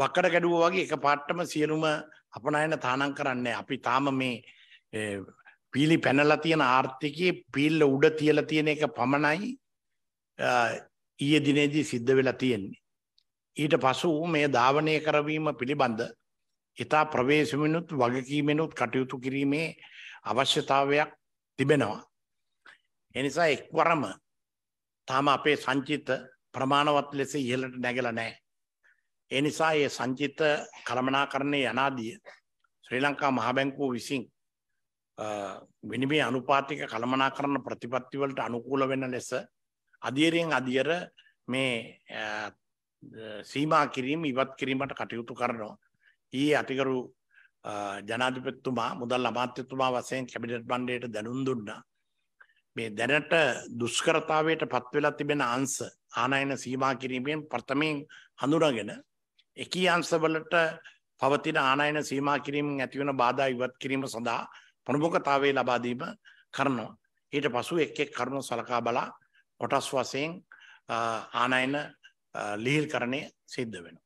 වක්කඩ ගැඩුව වගේ එක පාට්ටම සියලුම අපනයන තානම් කරන්නේ අපි තාම මේ පීලි පැනලා තියෙන ආර්ථිකයේ පීල්ල උඩ තියලා තියෙන එක පමණයි ඊයේ දිනේදී සිද්ධ වෙලා තියෙන්නේ ඊට පසු මේ ධාවනය කරවීම පිළිබඳ ඊතා ප්‍රවේශමිනුත් වගකීමෙනුත් කටයුතු කිරීමේ අවශ්‍යතාවයක් තිබෙනවා එනිසා එක්වරම තාම අපේ සංචිත ප්‍රමාණවත් ලෙස ඉහළට නැගලා නැහැ ඒ නිසා ඒ සංචිත කළමනාකරණය යනාදිය ශ්‍රී ලංකා මහ බැංකුව විසින් විනිමය අනුපාතික කළමනාකරණ ප්‍රතිපත්ති වලට අනුකූල වෙන ලෙස අධියරෙන් අධියර මේ සීමා කිරීම ඉවත් කිරීමට කටයුතු කරනවා. ඊයේ අතිගරු ජනාධිපතිතුමා මුදල් අමාත්‍යතුමා වශයෙන් කැබිනට් බණ්ඩයට දැනුම් දුන්නා. මේ දැනට දුෂ්කරතාවයට පත්වෙලා තිබෙන අංශ ආනයන සීමා කිරීමෙන් ප්‍රථමයෙන් හඳුනාගෙන එකී අංශවලට පවතින ආනයන සීමා කිරීමෙන් ඇතිවන බාධා ඉවත් කිරීම සඳහා ප්‍රමුඛතාවය ලබා දීම කරනවා. ඊට පසු එක් එක් කරුණු සලකා බලා කොටස් වශයෙන් ආනයන ලිහිල් කරණය සිද්ධ වෙනවා.